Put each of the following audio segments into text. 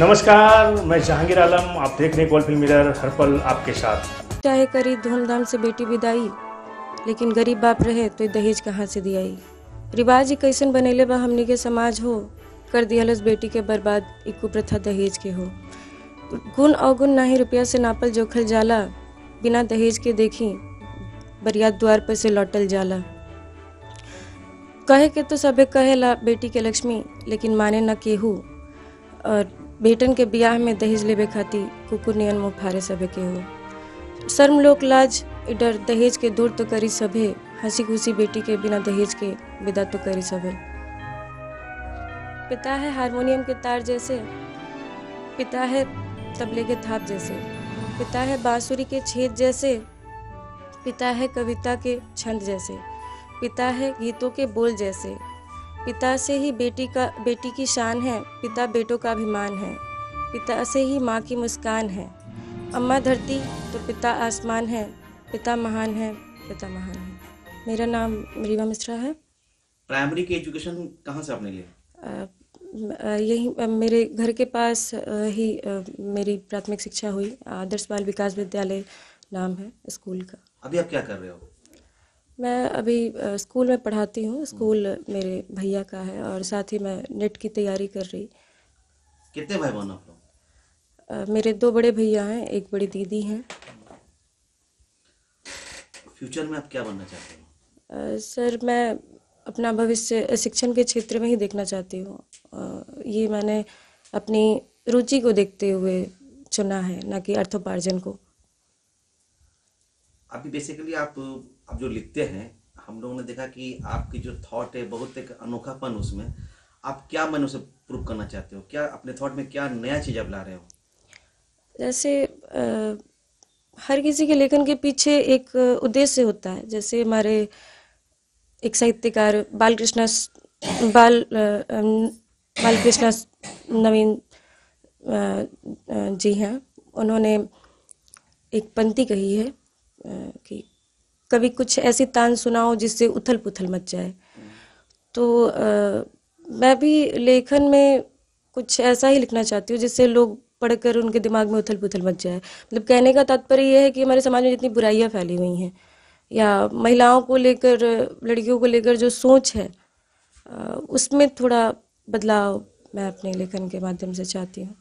नमस्कार मैं जहांगीर आलम आप देख रहे हैं फिल्म मिरर हर पल आपके साथ चाहे करी धूमधाम से बेटी विदाई लेकिन गरीब बाप रहे तो दहेज कहाँ से दियाई रिवाज कैसन बनेले बा हमने के समाज हो कर दिया बेटी के बर्बाद इको प्रथा दहेज के हो गुण अवगुण ना ही रुपया से नापल जोखल जाला बिना दहेज के देखी बरियात द्वार पर से लौटल जाला कहे के तो सबे कहेला बेटी के लक्ष्मी लेकिन माने न केहू और बेटन के ब्याह में दहेज लेबे खातिर कुकुर नियन मुँह फारे सभे के हो शर्म लोक लाज डर दहेज के दूर तो करी सभे हंसी खुशी बेटी के बिना दहेज के विदा तो करी सभे पिता है हारमोनियम के तार जैसे पिता है तबले के थाप जैसे पिता है बांसुरी के छेद जैसे पिता है कविता के छंद जैसे पिता है गीतों के बोल जैसे पिता से ही बेटी का बेटी की शान है पिता बेटों का अभिमान है पिता से ही माँ की मुस्कान है अम्मा धरती तो पिता आसमान है पिता महान है पिता महान है मेरा नाम रीवा मिश्रा है प्राइमरी की एजुकेशन कहाँ से आपने लिया यही मेरे घर के पास ही मेरी प्राथमिक शिक्षा हुई आदर्श बाल विकास विद्यालय नाम है स्कूल का अभी आप क्या कर रहे हो मैं अभी स्कूल में पढ़ाती हूँ स्कूल मेरे भैया का है और साथ ही मैं नेट की तैयारी कर रही कितने भाई बहन आप लोग मेरे दो बड़े भैया हैं एक बड़ी दीदी हैं फ्यूचर में आप क्या बनना चाहते हो सर मैं अपना भविष्य शिक्षण के क्षेत्र में ही देखना चाहती हूँ ये मैंने अपनी रुचि को देखते हुए चुना है ना कि अर्थोपार्जन को अभी बेसिकली आप आप जो लिखते हैं हम लोगों ने देखा कि आपकी जो थॉट है बहुत एक अनोखापन उसमें आप क्या मन उसे प्रूव करना चाहते हो क्या अपने थॉट में क्या नया चीज़ आप ला रहे हो जैसे आ, हर किसी के लेखन के पीछे एक उद्देश्य होता है जैसे हमारे एक साहित्यकार बाल कृष्णा बाल बाल कृष्णा नवीन जी हैं उन्होंने एक पंक्ति कही है कि कभी कुछ ऐसी तान सुनाओ जिससे उथल पुथल मच जाए तो आ, मैं भी लेखन में कुछ ऐसा ही लिखना चाहती हूँ जिससे लोग पढ़कर उनके दिमाग में उथल पुथल मच जाए मतलब कहने का तात्पर्य यह है कि हमारे समाज में जितनी बुराइयाँ फैली हुई हैं या महिलाओं को लेकर लड़कियों को लेकर जो सोच है उसमें थोड़ा बदलाव मैं अपने लेखन के माध्यम से चाहती हूँ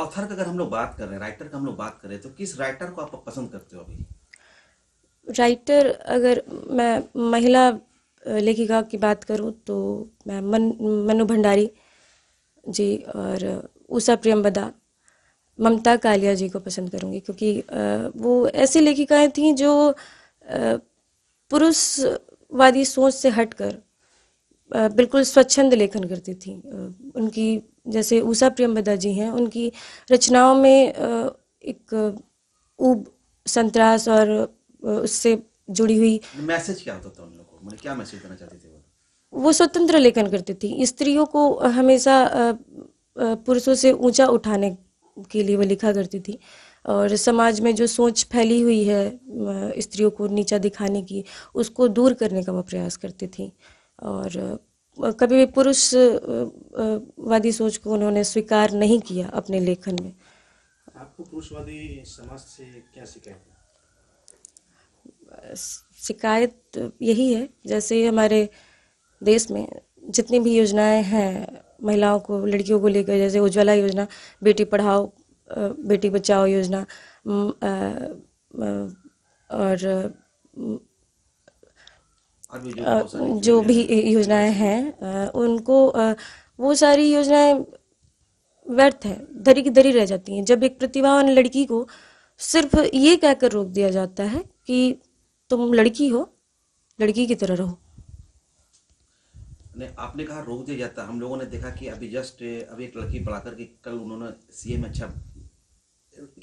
ऑथर का अगर हम लोग बात कर रहे हैं राइटर का हम लोग बात कर रहे हैं तो किस राइटर को आप पसंद करते हो अभी राइटर अगर मैं महिला लेखिका की बात करूं तो मैं मन मनु भंडारी जी और उषा प्रियम्बदा ममता कालिया जी को पसंद करूंगी क्योंकि वो ऐसी लेखिकाएं थीं जो पुरुषवादी सोच से हटकर बिल्कुल स्वच्छंद लेखन करती थीं उनकी जैसे उषा प्रियम्बदा जी हैं उनकी रचनाओं में एक ऊब संतरास और उससे जुड़ी हुई मैसेज मतलब क्या होता था उन लोगों को मैंने मतलब क्या मैसेज देना चाहते थे वो वो स्वतंत्र लेखन करती थी स्त्रियों को हमेशा पुरुषों से ऊंचा उठाने के लिए वो लिखा करती थी और समाज में जो सोच फैली हुई है स्त्रियों को नीचा दिखाने की उसको दूर करने का वो प्रयास करती थी और कभी भी पुरुष वादी सोच को उन्होंने स्वीकार नहीं किया अपने लेखन में आपको पुरुषवादी समाज से क्या शिकायत शिकायत यही है जैसे हमारे देश में जितनी भी योजनाएं हैं महिलाओं को लड़कियों को लेकर जैसे उज्ज्वला योजना बेटी पढ़ाओ बेटी बचाओ योजना और जो भी योजनाएं हैं उनको वो सारी योजनाएं व्यर्थ है धरी की धरी रह जाती हैं जब एक प्रतिभावान लड़की को सिर्फ ये कहकर रोक दिया जाता है कि तुम लड़की हो लड़की की तरह रहो नहीं आपने कहा रोक दिया जाता हम लोगों ने देखा कि अभी जस्ट अभी एक लड़की पढ़ा करके कल उन्होंने सीएम अच्छा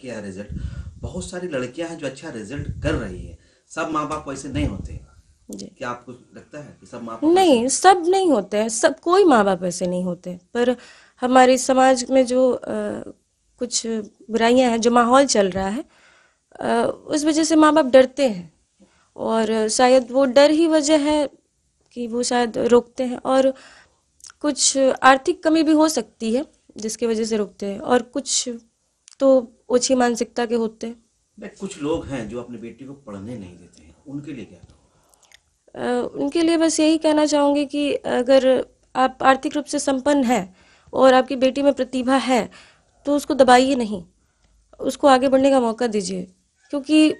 किया रिजल्ट बहुत सारी लड़कियां हैं जो अच्छा रिजल्ट कर रही है सब माँ बाप वैसे नहीं होते क्या आपको लगता है कि सब माँ बाप नहीं सब नहीं होते हैं सब कोई माँ बाप ऐसे नहीं होते पर हमारे समाज में जो आ, कुछ बुराइयां हैं जो माहौल चल रहा है आ, उस वजह से माँ बाप डरते हैं और शायद वो डर ही वजह है कि वो शायद रोकते हैं और कुछ आर्थिक कमी भी हो सकती है जिसकी वजह से रोकते हैं और कुछ तो ओछी मानसिकता के होते हैं कुछ लोग हैं जो अपनी बेटी को पढ़ने नहीं देते हैं उनके लिए क्या उनके लिए बस यही कहना चाहूँगी कि अगर आप आर्थिक रूप से संपन्न हैं और आपकी बेटी में प्रतिभा है तो उसको दबाइए नहीं उसको आगे बढ़ने का मौका दीजिए क्योंकि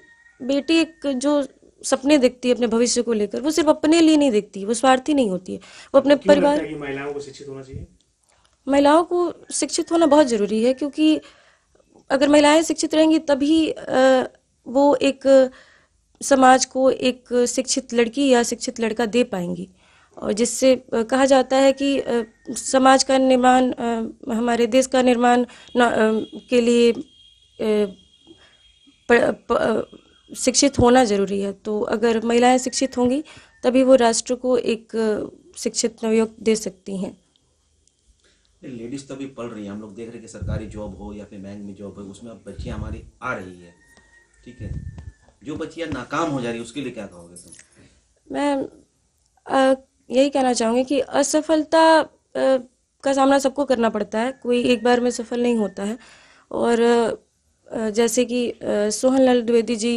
बेटी एक जो सपने देखती है अपने भविष्य को लेकर वो सिर्फ अपने लिए नहीं देखती वो स्वार्थी नहीं होती है वो अपने परिवार महिलाओं को शिक्षित होना चाहिए महिलाओं को शिक्षित होना बहुत जरूरी है क्योंकि अगर महिलाएं शिक्षित रहेंगी तभी वो एक समाज को एक शिक्षित लड़की या शिक्षित लड़का दे पाएंगी और जिससे कहा जाता है कि समाज का निर्माण हमारे देश का निर्माण के लिए शिक्षित होना ज़रूरी है तो अगर महिलाएं शिक्षित होंगी तभी वो राष्ट्र को एक शिक्षित नवयुक्त दे सकती हैं लेडीज तभी पढ़ रही है हम लोग देख रहे हैं कि सरकारी जॉब हो या फिर बैंक में जॉब हो उसमें अब बच्चियाँ हमारी आ रही है ठीक है जो बच्चियाँ नाकाम हो जा रही है उसके लिए क्या कहोगे तुम मैं यही कहना चाहूँगी कि असफलता का सामना सबको करना पड़ता है कोई एक बार में सफल नहीं होता है और जैसे कि सोहन लाल द्विवेदी जी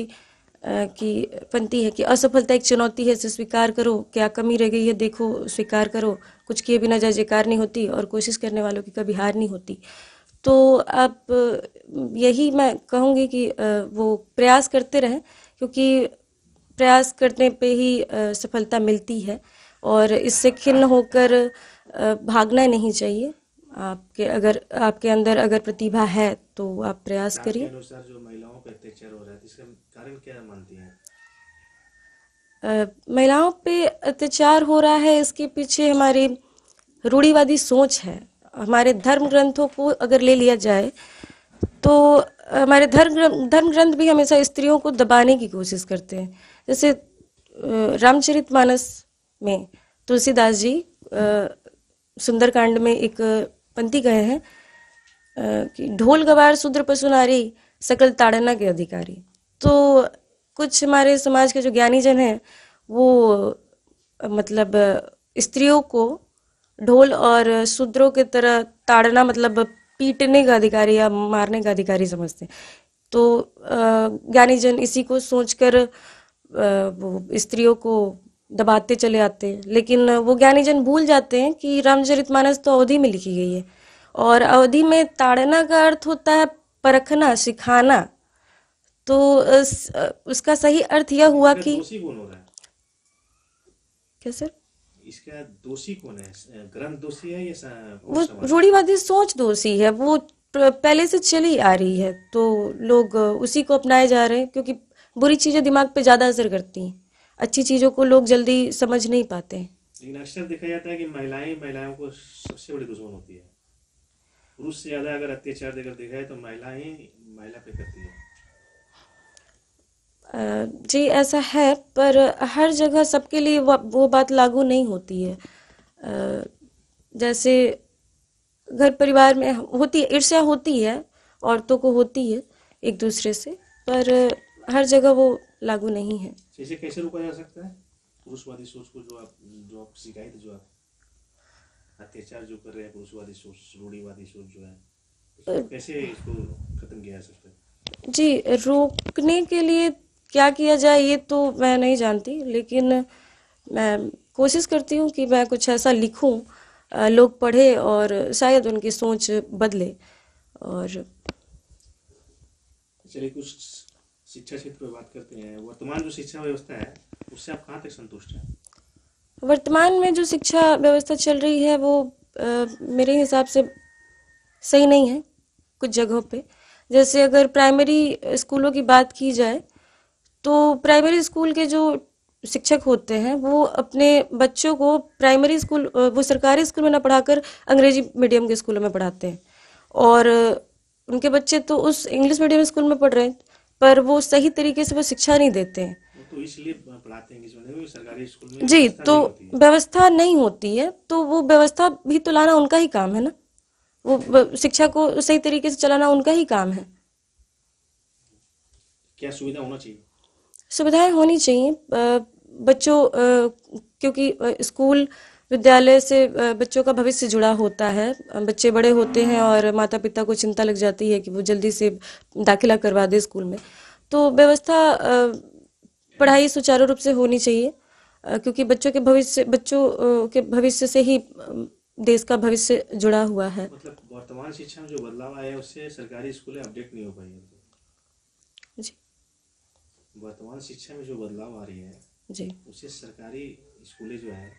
की पंक्ति है कि असफलता एक चुनौती है इसे स्वीकार करो क्या कमी रह गई है देखो स्वीकार करो कुछ किए बिना जय जयकार नहीं होती और कोशिश करने वालों की कभी हार नहीं होती तो आप यही मैं कहूँगी कि वो प्रयास करते रहें क्योंकि प्रयास करने पे ही सफलता मिलती है और इससे खिन्न होकर भागना नहीं चाहिए आपके अगर आपके अंदर अगर प्रतिभा है तो आप प्रयास करिए अनुसार जो महिलाओं पे अत्याचार हो रहा है इसका कारण क्या मानती हैं महिलाओं पे अत्याचार हो रहा है इसके पीछे हमारी रूढ़ीवादी सोच है हमारे धर्म ग्रंथों को अगर ले लिया जाए तो हमारे धर्म धर्म ग्रंथ भी हमेशा स्त्रियों को दबाने की कोशिश करते हैं जैसे रामचरित मानस में तुलसीदास जी सुंदरकांड में एक पंक्ति गए हैं कि ढोल गवार शूद्र पशु नारी सकल ताड़ना के अधिकारी तो कुछ हमारे समाज के जो ज्ञानी जन हैं वो मतलब स्त्रियों को ढोल और शूद्रों की तरह ताड़ना मतलब पीटने का अधिकारी या मारने का अधिकारी समझते हैं तो ज्ञानी जन इसी को सोचकर स्त्रियों को दबाते चले आते हैं लेकिन वो ज्ञानी जन भूल जाते हैं कि मानस तो अवधि में लिखी गई है और अवधि में ताड़ना का अर्थ होता है परखना सिखाना तो उसका सही अर्थ यह हुआ कि क्या सर इसका दोषी कौन है ग्रंथ दोषी है या वो रूढ़ीवादी सोच दोषी है वो पहले से चली आ रही है तो लोग उसी को अपनाए जा रहे हैं क्योंकि बुरी चीजें दिमाग पे ज्यादा असर करती हैं अच्छी चीज़ों को लोग जल्दी समझ नहीं पाते लेकिन अक्सर देखा जाता है कि महिलाएं महिलाओं को सबसे बड़ी दुश्मन होती है पुरुष से ज़्यादा अगर अत्याचार देकर देखा है तो महिलाएं महिला पे करती है जी ऐसा है पर हर जगह सबके लिए वो बात लागू नहीं होती है जैसे घर परिवार में होती है ईर्ष्या होती है औरतों को होती है एक दूसरे से पर हर जगह वो लागू नहीं है इसे कैसे रोका जा सकता है पुरुषवादी सोच को जो आप जो आप सिखाए थे जो आप अत्याचार जो कर रहे हैं पुरुषवादी सोच रूढ़ीवादी सोच जो है कैसे इसको खत्म किया जा सकता है जी रोकने के लिए क्या किया जाए ये तो मैं नहीं जानती लेकिन मैं कोशिश करती हूँ कि मैं कुछ ऐसा लिखूँ लोग पढ़े और शायद उनकी सोच बदले और चलिए कुछ शिक्षा क्षेत्र में बात करते हैं वर्तमान जो शिक्षा व्यवस्था है उससे आप कहाँ तक संतुष्ट हैं वर्तमान में जो शिक्षा व्यवस्था चल रही है वो आ, मेरे हिसाब से सही नहीं है कुछ जगहों पे जैसे अगर प्राइमरी स्कूलों की बात की जाए तो प्राइमरी स्कूल के जो शिक्षक होते हैं वो अपने बच्चों को प्राइमरी स्कूल वो सरकारी स्कूल में ना पढ़ाकर अंग्रेजी मीडियम के स्कूलों में पढ़ाते हैं और उनके बच्चे तो उस इंग्लिश मीडियम स्कूल में पढ़ रहे हैं पर वो सही तरीके से वो शिक्षा नहीं देते हैं तो इसलिए पढ़ाते हैं सरकारी स्कूल में जी तो व्यवस्था नहीं होती है तो वो व्यवस्था भी तो लाना उनका ही काम है ना वो शिक्षा को सही तरीके से चलाना उनका ही काम है क्या सुविधा होना चाहिए सुविधाएं होनी चाहिए बच्चों क्योंकि स्कूल विद्यालय से बच्चों का भविष्य जुड़ा होता है बच्चे बड़े होते हैं और माता पिता को चिंता लग जाती है कि वो जल्दी से दाखिला करवा दे स्कूल में तो व्यवस्था पढ़ाई सुचारू रूप से होनी चाहिए क्योंकि बच्चों के भविष्य बच्चों के भविष्य से ही देश का भविष्य जुड़ा हुआ है मतलब वर्तमान शिक्षा में जो बदलाव आया उससे सरकारी स्कूलें अपडेट नहीं हो पाई तो? जी वर्तमान शिक्षा में जो बदलाव आ रही है जी उससे सरकारी स्कूलें जो है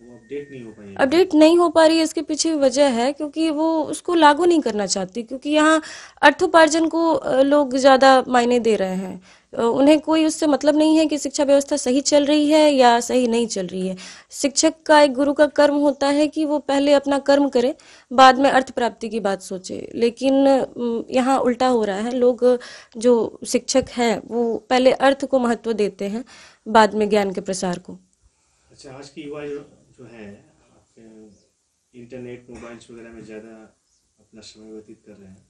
अपडेट नहीं हो नहीं हो पा रही है इसके पीछे वजह है क्योंकि वो उसको लागू नहीं करना चाहती क्योंकि यहाँ अर्थोपार्जन को लोग ज़्यादा मायने दे रहे हैं उन्हें कोई उससे मतलब नहीं है कि शिक्षा व्यवस्था सही चल रही है या सही नहीं चल रही है शिक्षक का एक गुरु का कर्म होता है कि वो पहले अपना कर्म करे बाद में अर्थ प्राप्ति की बात सोचे लेकिन यहाँ उल्टा हो रहा है लोग जो शिक्षक है वो पहले अर्थ को महत्व देते हैं बाद में ज्ञान के प्रसार को अच्छा आज की युवा जो तो है आपके इंटरनेट मोबाइल्स वगैरह में ज़्यादा अपना समय व्यतीत कर रहे हैं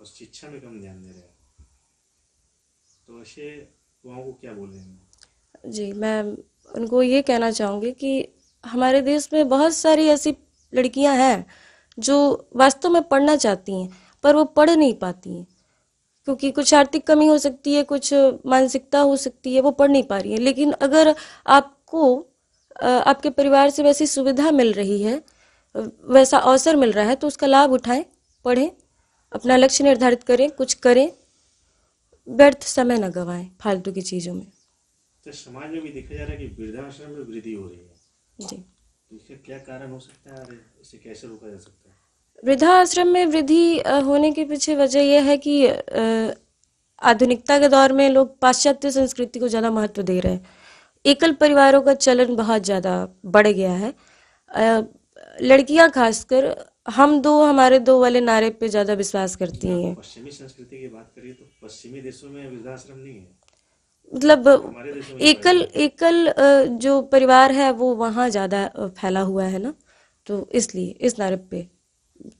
और शिक्षा में कम ध्यान दे रहे हैं तो ऐसे युवाओं को क्या बोल रहे हैं जी मैं उनको ये कहना चाहूँगी कि हमारे देश में बहुत सारी ऐसी लड़कियां हैं जो वास्तव में पढ़ना चाहती हैं पर वो पढ़ नहीं पाती हैं क्योंकि कुछ आर्थिक कमी हो सकती है कुछ मानसिकता हो सकती है वो पढ़ नहीं पा रही है लेकिन अगर आपको आपके परिवार से वैसी सुविधा मिल रही है वैसा अवसर मिल रहा है तो उसका लाभ उठाएं पढ़ें अपना लक्ष्य निर्धारित करें कुछ करें व्यर्थ समय न गवाएं फालतू की चीज़ों में तो समाज में भी देखा जा रहा है कि वृद्धाश्रम में वृद्धि हो रही है जी तो इसका क्या कारण हो सकता है इसे कैसे रोका जा सकता है वृद्धाश्रम में वृद्धि होने के पीछे वजह यह है कि आधुनिकता के दौर में लोग पाश्चात्य संस्कृति को ज़्यादा महत्व दे रहे हैं एकल परिवारों का चलन बहुत ज़्यादा बढ़ गया है लड़कियां खासकर हम दो हमारे दो वाले नारे पे ज़्यादा विश्वास करती हैं पश्चिमी संस्कृति की बात करिए तो पश्चिमी देशों में वृद्धाश्रम नहीं है मतलब एकल एकल जो परिवार है वो वहाँ ज़्यादा फैला हुआ है ना तो इसलिए इस नारे पे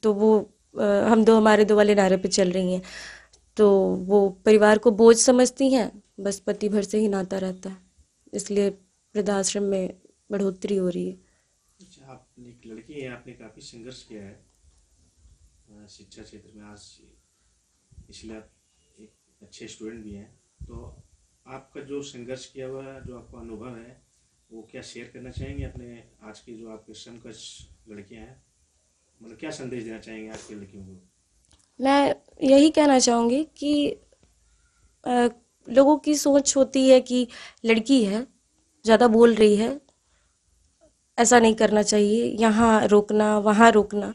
तो वो हम दो हमारे दो वाले नारे पे चल रही हैं तो वो परिवार को बोझ समझती हैं बस पति भर से ही नाता रहता है इसलिए वृद्धाश्रम में बढ़ोतरी हो रही है अच्छा, आप एक लड़की हैं आपने काफ़ी संघर्ष किया है शिक्षा क्षेत्र में आज इसलिए आप एक अच्छे स्टूडेंट भी हैं तो आपका जो संघर्ष किया हुआ जो आपका अनुभव है वो क्या शेयर करना चाहेंगे अपने आज के जो आपके संघर्ष लड़कियां हैं मतलब क्या संदेश देना चाहेंगे आज की लड़कियों को मैं यही कहना चाहूँगी कि आ, लोगों की सोच होती है कि लड़की है ज़्यादा बोल रही है ऐसा नहीं करना चाहिए यहाँ रोकना वहाँ रोकना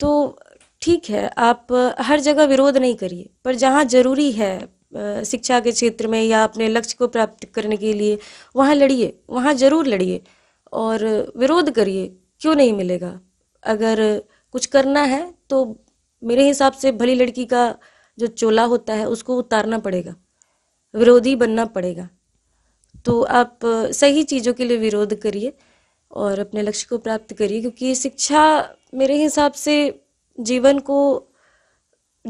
तो ठीक है आप हर जगह विरोध नहीं करिए पर जहाँ ज़रूरी है शिक्षा के क्षेत्र में या अपने लक्ष्य को प्राप्त करने के लिए वहाँ लड़िए वहाँ ज़रूर लड़िए और विरोध करिए क्यों नहीं मिलेगा अगर कुछ करना है तो मेरे हिसाब से भली लड़की का जो चोला होता है उसको उतारना पड़ेगा विरोधी बनना पड़ेगा तो आप सही चीज़ों के लिए विरोध करिए और अपने लक्ष्य को प्राप्त करिए क्योंकि शिक्षा मेरे हिसाब से जीवन को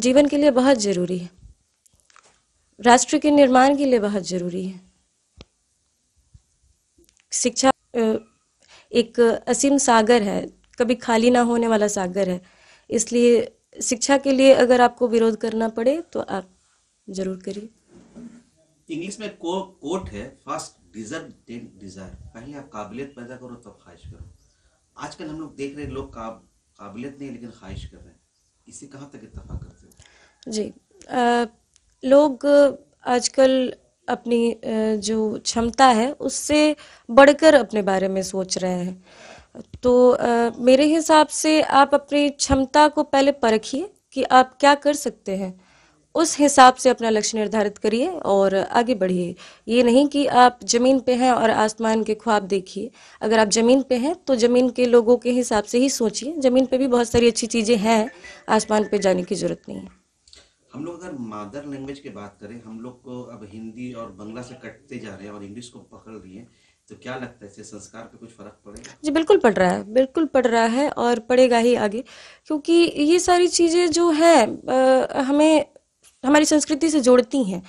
जीवन के लिए बहुत ज़रूरी है राष्ट्र के निर्माण के लिए बहुत ज़रूरी है शिक्षा एक असीम सागर है कभी खाली ना होने वाला सागर है इसलिए शिक्षा के लिए अगर आपको विरोध करना पड़े तो आप ज़रूर करिए इंग्लिश में को कोट है फर्स्ट डिजर्व देन डिजायर पहले आप काबिलियत पैदा करो तब ख्वाहिश करो आजकल हम लोग देख रहे हैं लोग काब, काबिलियत नहीं लेकिन ख्वाहिश कर रहे हैं इसे कहाँ तक इतफा करते हो जी आ, लोग आजकल अपनी जो क्षमता है उससे बढ़कर अपने बारे में सोच रहे हैं तो आ, मेरे हिसाब से आप अपनी क्षमता को पहले परखिए कि आप क्या कर सकते हैं उस हिसाब से अपना लक्ष्य निर्धारित करिए और आगे बढ़िए ये नहीं कि आप ज़मीन पे हैं और आसमान के ख्वाब देखिए अगर आप ज़मीन पे हैं तो ज़मीन के लोगों के हिसाब से ही सोचिए ज़मीन पे भी बहुत सारी अच्छी चीज़ें हैं आसमान पे जाने की ज़रूरत नहीं है हम लोग अगर मादर लैंग्वेज की बात करें हम लोग को अब हिंदी और बंगला से कटते जा रहे हैं और इंग्लिश को पकड़ रही है तो क्या लगता है संस्कार पे कुछ फर्क पड़ेगा जी बिल्कुल पड़ रहा है बिल्कुल पड़ रहा है और पड़ेगा ही आगे क्योंकि ये सारी चीज़ें जो है आ, हमें तो हमारी संस्कृति से जोड़ती हैं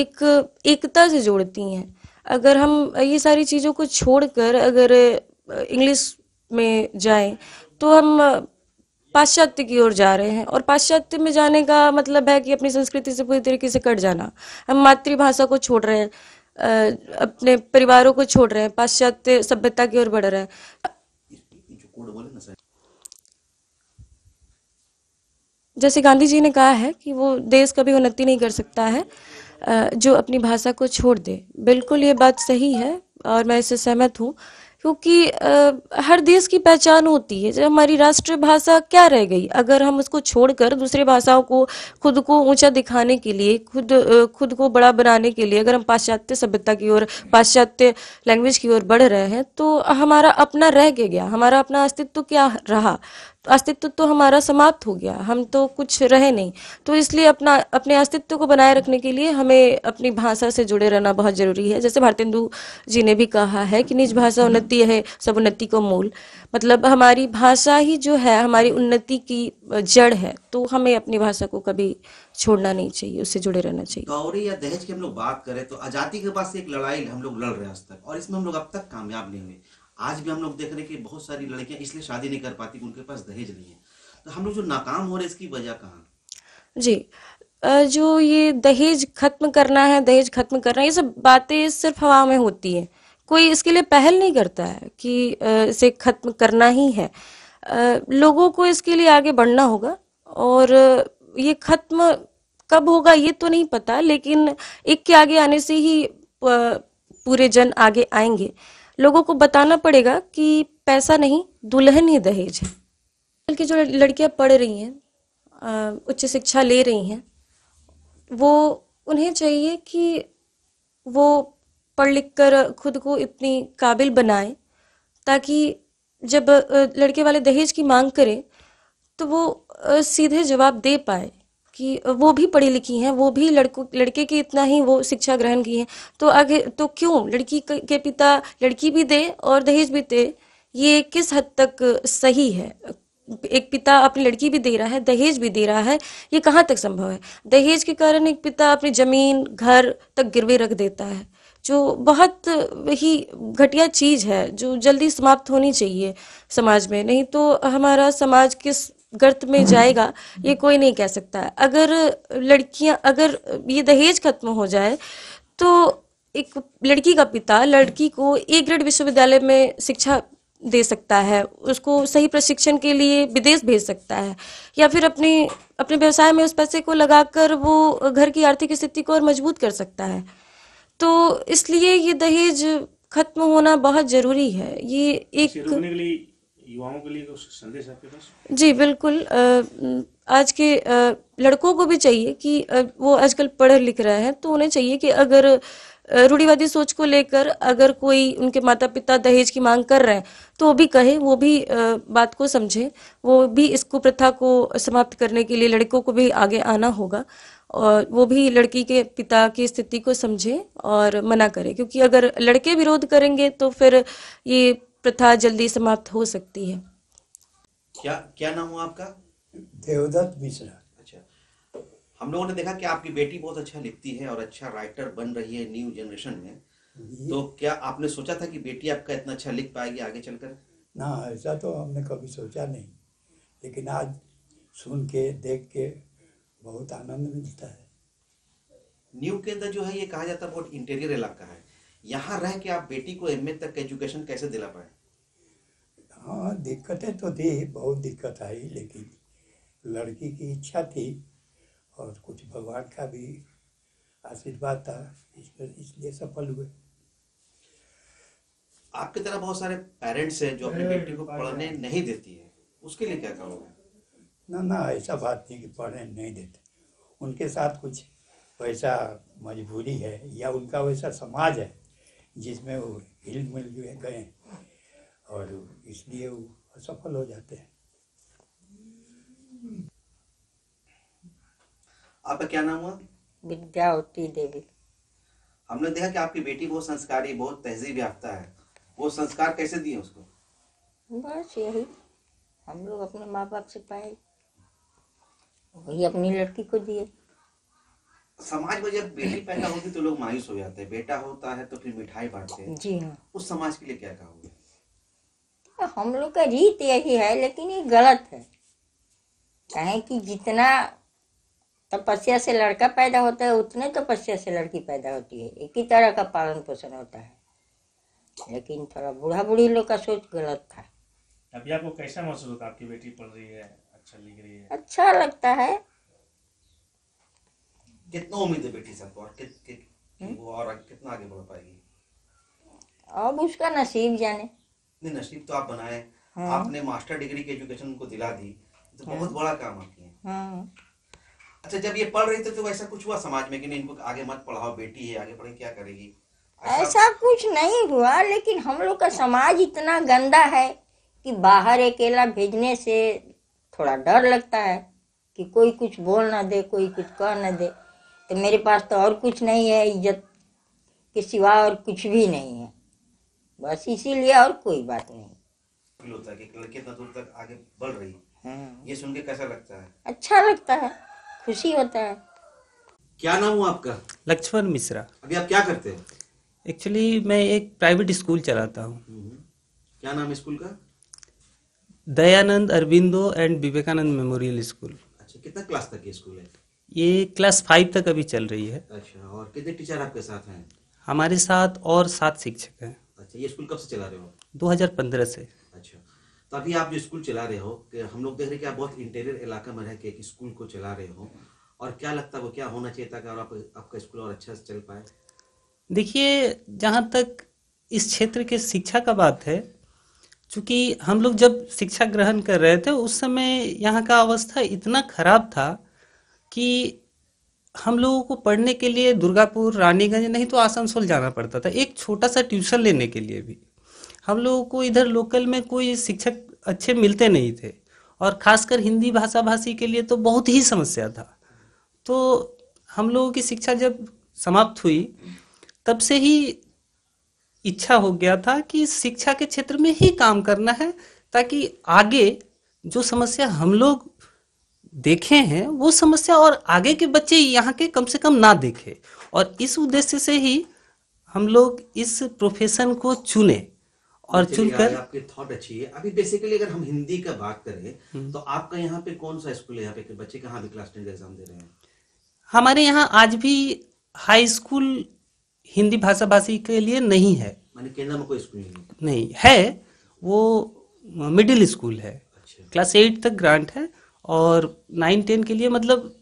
एक एकता से जोड़ती हैं अगर हम ये सारी चीज़ों को छोड़कर अगर इंग्लिश में जाएं तो हम पाश्चात्य की ओर जा रहे हैं और पाश्चात्य में जाने का मतलब है कि अपनी संस्कृति से पूरी तरीके से कट जाना हम मातृभाषा को छोड़ रहे हैं अपने परिवारों को छोड़ रहे हैं पाश्चात्य सभ्यता की ओर बढ़ रहे हैं जैसे गांधी जी ने कहा है कि वो देश कभी उन्नति नहीं कर सकता है जो अपनी भाषा को छोड़ दे बिल्कुल ये बात सही है और मैं इससे सहमत हूँ क्योंकि हर देश की पहचान होती है जब हमारी राष्ट्रीय भाषा क्या रह गई अगर हम उसको छोड़कर दूसरी भाषाओं को खुद को ऊंचा दिखाने के लिए खुद खुद को बड़ा बनाने के लिए अगर हम पाश्चात्य सभ्यता की ओर पाश्चात्य लैंग्वेज की ओर बढ़ रहे हैं तो हमारा अपना रह के गया हमारा अपना अस्तित्व क्या रहा अस्तित्व तो हमारा समाप्त हो गया हम तो कुछ रहे नहीं तो इसलिए अपना अपने अस्तित्व को बनाए रखने के लिए हमें अपनी भाषा से जुड़े रहना बहुत जरूरी है जैसे भारतेंदु जी ने भी कहा है कि निज भाषा उन्नति है सब उन्नति को मूल मतलब हमारी भाषा ही जो है हमारी उन्नति की जड़ है तो हमें अपनी भाषा को कभी छोड़ना नहीं चाहिए उससे जुड़े रहना चाहिए गौरी या दहेज की हम लोग बात करें तो आजादी के पास एक लड़ाई हम लोग लड़ रहे हैं और इसमें हम लोग अब तक कामयाब नहीं हुए आज भी हम लोग देख रहे हैं कि बहुत सारी लड़कियां इसलिए शादी नहीं कर पाती उनके पास दहेज नहीं है तो हम लोग जो नाकाम हो रहे इसकी वजह कहाँ जी जो ये दहेज खत्म करना है दहेज खत्म करना है ये सब बातें सिर्फ हवा में होती है कोई इसके लिए पहल नहीं करता है कि इसे खत्म करना ही है लोगों को इसके लिए आगे बढ़ना होगा और ये खत्म कब होगा ये तो नहीं पता लेकिन एक के आगे आने से ही पूरे जन आगे आएंगे लोगों को बताना पड़ेगा कि पैसा नहीं दुल्हन ही दहेज है बल्कि जो लड़कियां पढ़ रही हैं उच्च शिक्षा ले रही हैं वो उन्हें चाहिए कि वो पढ़ लिख कर खुद को इतनी काबिल बनाए ताकि जब लड़के वाले दहेज की मांग करें तो वो सीधे जवाब दे पाए कि वो भी पढ़ी लिखी हैं वो भी लड़कों लड़के की इतना ही वो शिक्षा ग्रहण की है तो आगे तो क्यों लड़की के पिता लड़की भी दे और दहेज भी दे ये किस हद तक सही है एक पिता अपनी लड़की भी दे रहा है दहेज भी दे रहा है ये कहाँ तक संभव है दहेज के कारण एक पिता अपनी जमीन घर तक गिरवे रख देता है जो बहुत ही घटिया चीज है जो जल्दी समाप्त होनी चाहिए समाज में नहीं तो हमारा समाज किस गर्त में जाएगा ये कोई नहीं कह सकता अगर लड़कियां अगर ये दहेज खत्म हो जाए तो एक लड़की का पिता लड़की को ए ग्रेड विश्वविद्यालय में शिक्षा दे सकता है उसको सही प्रशिक्षण के लिए विदेश भेज सकता है या फिर अपने अपने व्यवसाय में उस पैसे को लगाकर वो घर की आर्थिक स्थिति को और मजबूत कर सकता है तो इसलिए ये दहेज खत्म होना बहुत जरूरी है ये एक युवाओं के लिए तो संदेश आपके पास जी बिल्कुल आ, आज के आ, लड़कों को भी चाहिए कि आ, वो आजकल पढ़ लिख रहा है तो उन्हें चाहिए कि अगर रूढ़ीवादी सोच को लेकर अगर कोई उनके माता पिता दहेज की मांग कर रहे हैं तो वो भी कहे वो भी बात को समझे वो भी इसको प्रथा को समाप्त करने के लिए लड़कों को भी आगे आना होगा और वो भी लड़की के पिता की स्थिति को समझे और मना करे क्योंकि अगर लड़के विरोध करेंगे तो फिर ये प्रथा जल्दी समाप्त हो सकती है क्या क्या नाम हुआ आपका देवदत्त मिश्रा अच्छा हम लोगों ने देखा कि आपकी बेटी बहुत अच्छा लिखती है और अच्छा राइटर बन रही है न्यू जनरेशन में तो क्या आपने सोचा था कि बेटी आपका इतना अच्छा लिख पाएगी आगे चलकर ना ऐसा तो हमने कभी सोचा नहीं लेकिन आज सुन के देख के बहुत आनंद मिलता है न्यू के अंदर जो है ये कहा जाता है बहुत इंटीरियर इलाका है यहाँ रह के आप बेटी को एम तक एजुकेशन कैसे दिला पाए हाँ दिक्कतें तो थी बहुत दिक्कत आई लेकिन लड़की की इच्छा थी और कुछ भगवान का भी आशीर्वाद था इसलिए सफल हुए आपकी तरह बहुत सारे पेरेंट्स हैं जो अपनी बेटी को पढ़ने नहीं देती है उसके लिए क्या कहोगे ना ना ऐसा बात नहीं कि पढ़ने नहीं देते उनके साथ कुछ वैसा मजबूरी है या उनका वैसा समाज है जिसमें वो हिल मिल जुए गए और इसलिए वो असफल हो जाते हैं आपका क्या नाम हुआ विद्यावती देवी हमने देखा कि आपकी बेटी बहुत संस्कारी बहुत तहजीब याफ्ता है वो संस्कार कैसे दिए उसको बस यही हम लोग अपने माँ बाप से पाए वही अपनी लड़की को दिए समाज में जब बेटी पैदा है तो लोग मायूस हो जाते हैं बेटा होता है तो फिर मिठाई बांटते हैं जी हाँ उस समाज के लिए क्या कहोगे तो हम लोग का रीत यही है लेकिन ये गलत है कहें कि जितना तपस्या से लड़का पैदा होता है उतने तपस्या से लड़की पैदा होती है एक ही तरह का पालन पोषण होता है लेकिन थोड़ा बूढ़ा बूढ़ी लोग का सोच गलत था अभी आपको कैसा महसूस होता है आपकी बेटी पढ़ रही है अच्छा लिख रही है अच्छा लगता है कितना उम्मीद है बेटी सबको और कित, कित, हम्म? वो और कितना आगे बढ़ पाएगी अब उसका नसीब जाने नहीं नसीब तो आप बनाए हाँ। आपने मास्टर डिग्री की एजुकेशन उनको दिला दी तो हाँ। बहुत बड़ा काम आपकी है हाँ। अच्छा जब ये पढ़ रही थी तो ऐसा कुछ हुआ समाज में कि नहीं इनको आगे मत पढ़ाओ बेटी है आगे पढ़े क्या करेगी ऐसा कुछ नहीं हुआ लेकिन हम लोग का समाज इतना गंदा है कि बाहर अकेला भेजने से थोड़ा डर लगता है कि कोई कुछ बोल ना दे कोई कुछ कह ना दे तो मेरे पास तो और कुछ नहीं है इज्जत के सिवा और कुछ भी नहीं है बस इसीलिए और कोई बात नहीं हाँ। ये सुन के कैसा लगता है अच्छा लगता है खुशी होता है क्या नाम हुआ आपका लक्ष्मण मिश्रा अभी आप क्या करते हैं एक्चुअली मैं एक प्राइवेट स्कूल चलाता हूँ हम्म हम्म। क्या नाम स्कूल का Dayanand Aurobindo and Vivekanand memorial school अच्छा कितना क्लास तक ये स्कूल है ये क्लास फाइव तक अभी चल रही है अच्छा और कितने टीचर आपके साथ हैं हमारे साथ और सात शिक्षक हैं अच्छा ये स्कूल कब से चला रहे हो 2015 से अच्छा तो अभी आप जो स्कूल चला रहे हो कि हम लोग देख रहे हैं कि आप बहुत इंटीरियर इलाका में रह के एक स्कूल को चला रहे हो और क्या लगता है वो क्या होना चाहिए ताकि आप, आपका स्कूल और अच्छा से चल पाए देखिए जहाँ तक इस क्षेत्र के शिक्षा का बात है चूँकि हम लोग जब शिक्षा ग्रहण कर रहे थे उस समय यहाँ का अवस्था इतना खराब था कि हम लोगों को पढ़ने के लिए दुर्गापुर रानीगंज नहीं तो आसनसोल जाना पड़ता था एक छोटा सा ट्यूशन लेने के लिए भी हम लोगों को इधर लोकल में कोई शिक्षक अच्छे मिलते नहीं थे और खासकर हिंदी भाषा भाषी के लिए तो बहुत ही समस्या था तो हम लोगों की शिक्षा जब समाप्त हुई तब से ही इच्छा हो गया था कि शिक्षा के क्षेत्र में ही काम करना है ताकि आगे जो समस्या हम लोग देखे हैं वो समस्या और आगे के बच्चे यहाँ के कम से कम ना देखे और इस उद्देश्य से ही हम लोग इस प्रोफेशन को चुने और चुनकर आपके थॉट अच्छी है अभी बेसिकली अगर हम हिंदी का बात करें हम्म। तो आपका यहाँ पे कौन सा स्कूल है यहाँ पे बच्चे कहाँ भी क्लास टेन का एग्जाम दे रहे हैं हमारे यहाँ आज भी हाई स्कूल हिंदी भाषा भाषी के लिए नहीं है माने केंद्र में कोई स्कूल नहीं नहीं है वो मिडिल स्कूल है अच्छा। क्लास एट तक ग्रांट है और नाइन टेन के लिए मतलब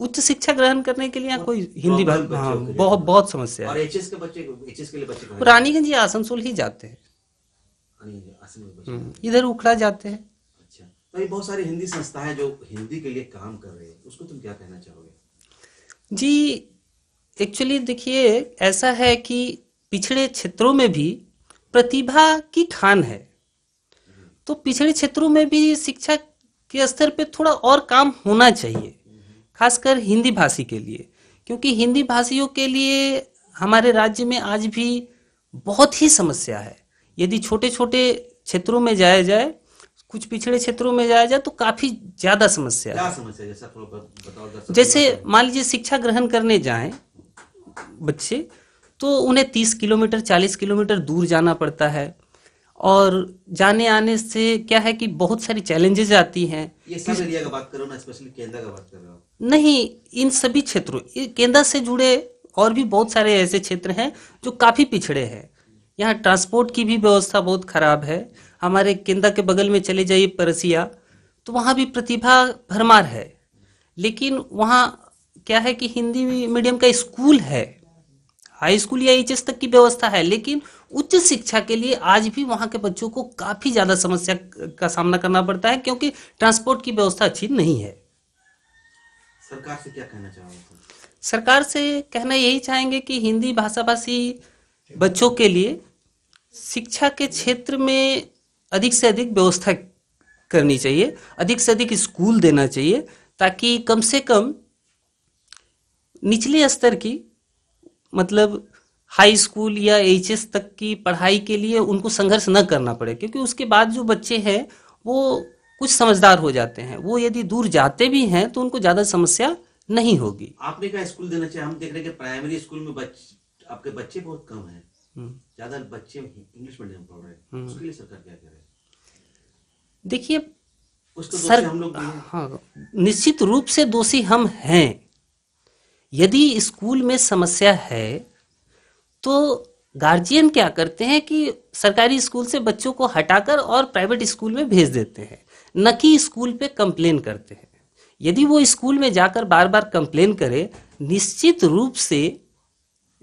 उच्च शिक्षा ग्रहण करने के लिए कोई हिंदी भाषा हाँ, बहुत बहुत समस्या है एचएस के बच्चे एचएस के लिए बच्चे रानीगंज या आसनसोल ही जाते हैं हम्म, इधर उखड़ा जाते हैं अच्छा तो ये बहुत सारी हिंदी संस्था है जो हिंदी के लिए काम कर रहे हैं उसको तुम क्या कहना चाहोगे जी एक्चुअली देखिए ऐसा है कि पिछड़े क्षेत्रों में भी प्रतिभा की खान है तो पिछड़े क्षेत्रों में भी शिक्षा के स्तर पे थोड़ा और काम होना चाहिए खासकर हिंदी भाषी के लिए क्योंकि हिंदी भाषियों के लिए हमारे राज्य में आज भी बहुत ही समस्या है यदि छोटे छोटे क्षेत्रों में जाया जाए कुछ पिछड़े क्षेत्रों में जाया जाए तो काफी ज्यादा समस्या है जैसे मान लीजिए शिक्षा ग्रहण करने जाए बच्चे तो उन्हें तीस किलोमीटर चालीस किलोमीटर दूर जाना पड़ता है और जाने आने से क्या है कि बहुत सारी चैलेंजेस आती हैं ये सब एरिया का बात करो ना स्पेशली केंद्र का बात कर रहा हो नहीं इन सभी क्षेत्रों केंद्र से जुड़े और भी बहुत सारे ऐसे क्षेत्र हैं जो काफी पिछड़े हैं यहाँ ट्रांसपोर्ट की भी व्यवस्था बहुत खराब है हमारे केंद्र के बगल में चले जाइए परसिया तो वहाँ भी प्रतिभा भरमार है लेकिन वहाँ क्या है कि हिंदी मीडियम का स्कूल है हाई स्कूल या एच तक की व्यवस्था है लेकिन उच्च शिक्षा के लिए आज भी वहाँ के बच्चों को काफी ज्यादा समस्या का सामना करना पड़ता है क्योंकि ट्रांसपोर्ट की व्यवस्था अच्छी नहीं है सरकार से क्या कहना चाहेंगे सरकार से कहना यही चाहेंगे कि हिंदी भाषा भाषी बच्चों के लिए शिक्षा के क्षेत्र में अधिक से अधिक व्यवस्था करनी चाहिए अधिक से अधिक स्कूल देना चाहिए ताकि कम से कम निचले स्तर की मतलब हाई स्कूल या एच तक की पढ़ाई के लिए उनको संघर्ष न करना पड़े क्योंकि उसके बाद जो बच्चे हैं वो कुछ समझदार हो जाते हैं वो यदि दूर जाते भी हैं तो उनको ज्यादा समस्या नहीं होगी आपने कहा स्कूल देना चाहिए हम देख रहे हैं प्राइमरी स्कूल में बच्च, आपके बच्चे बहुत कम हैं हम्म। ज्यादा बच्चे इंग्लिश मीडियम पढ़ रहे हैं हम्म। उसके लिए सरकार क्या करे देखिए सर हम लोग हाँ निश्चित रूप से दोषी हम हैं यदि स्कूल में समस्या है तो गार्जियन क्या करते हैं कि सरकारी स्कूल से बच्चों को हटाकर और प्राइवेट स्कूल में भेज देते हैं न कि स्कूल पे कंप्लेन करते हैं यदि वो स्कूल में जाकर बार बार कंप्लेन करे निश्चित रूप से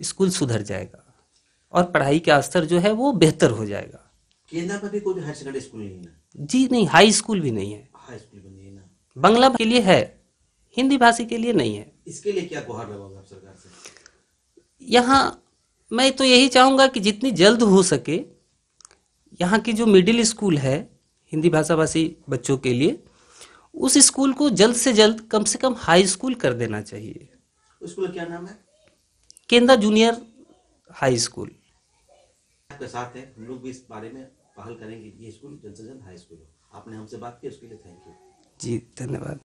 स्कूल सुधर जाएगा और पढ़ाई का स्तर जो है वो बेहतर हो जाएगा केंद्र में भी कोई हायर सेकेंडरी स्कूल नहीं है जी नहीं हाई स्कूल भी नहीं है हाई स्कूल भी नहीं है बांग्ला के लिए है हिंदी भाषी के लिए नहीं है इसके लिए क्या गुहार लगाओगे आप सरकार से यहाँ मैं तो यही चाहूँगा कि जितनी जल्द हो सके यहाँ की जो मिडिल स्कूल है हिंदी भाषा भाषी बच्चों के लिए उस स्कूल को जल्द से जल्द कम से कम हाई स्कूल कर देना चाहिए स्कूल क्या नाम है केंद्र जूनियर हाई स्कूल आपके साथ है हम लोग भी इस बारे में पहल करेंगे ये स्कूल जल्द से जल्द हाई स्कूल हो आपने हमसे बात की उसके लिए थैंक यू जी धन्यवाद